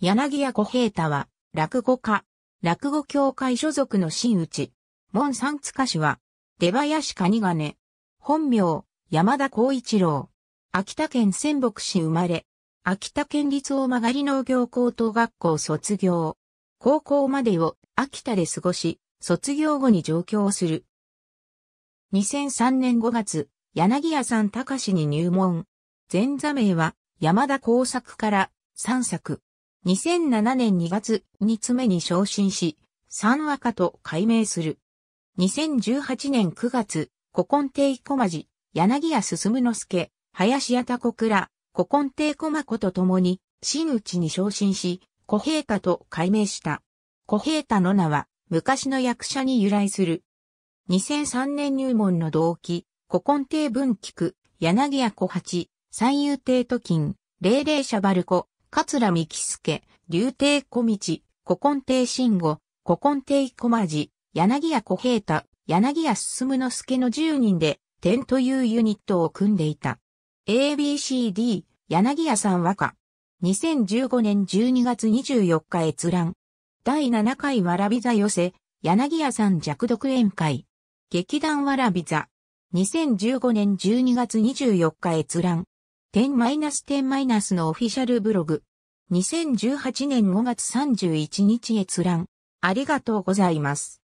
柳屋小平太は、落語家、落語協会所属の真打、門三塚氏は、出林蟹金、本名、山田光一郎、秋田県仙北市生まれ、秋田県立大曲農業高等学校卒業、高校までを秋田で過ごし、卒業後に上京する。2003年5月、柳屋さん高氏に入門。前座名は山田耕作から3作。2007年2月に爪に昇進し、三和歌と改名する。2018年9月、古今亭小町、柳谷進之助、林屋田子倉、古今亭小間子と共に、真打に昇進し、古平太と改名した。古平太の名は、昔の役者に由来する。2003年入門の動機、古今亭文菊、柳谷小八、三遊亭都金、霊霊者バルコ、桂三木助、竜帝小道、古今帝信吾、古今帝小間寺、柳家小平太、柳家進之助の1人で、天というユニットを組んでいた。ABCD、柳家さん和歌。2015年12月24日閲覧。第7回わらび座寄せ、柳家さん弱毒宴会。劇団わらび座。2015年12月24日閲覧。10-10- のオフィシャルブログ。2018年5月31日閲覧。ありがとうございます。